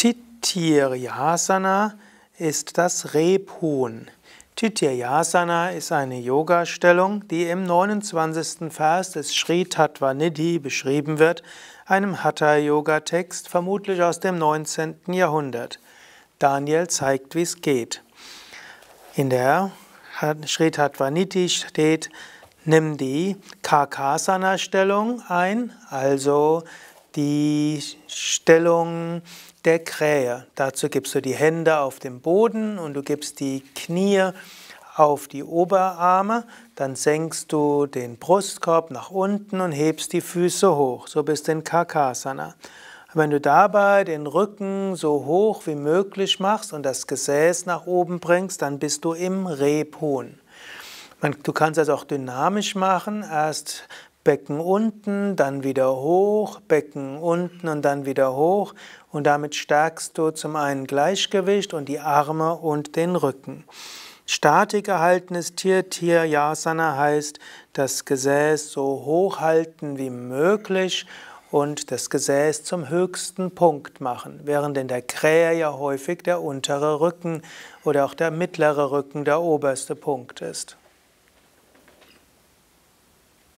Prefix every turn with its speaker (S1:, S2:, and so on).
S1: Titirasana ist das Rebhuhn. Titirasana ist eine Yogastellung, die im 29. Vers des Sri Tattva Nidhi beschrieben wird, einem Hatha-Yoga-Text, vermutlich aus dem 19. Jahrhundert. Daniel zeigt, wie es geht. In der Sri Tattva Nidhi steht, nimm die Karkasana-Stellung ein, also die Stellung der Krähe. Dazu gibst du die Hände auf den Boden und du gibst die Knie auf die Oberarme, dann senkst du den Brustkorb nach unten und hebst die Füße hoch. So bist du in Kakasana. Wenn du dabei den Rücken so hoch wie möglich machst und das Gesäß nach oben bringst, dann bist du im Rebhuhn. Du kannst das auch dynamisch machen. Erst Becken unten, dann wieder hoch, Becken unten und dann wieder hoch. Und damit stärkst du zum einen Gleichgewicht und die Arme und den Rücken. Statik erhaltenes Tier, Tier, Yasana heißt, das Gesäß so hoch halten wie möglich und das Gesäß zum höchsten Punkt machen, während in der Krähe ja häufig der untere Rücken oder auch der mittlere Rücken der oberste Punkt ist.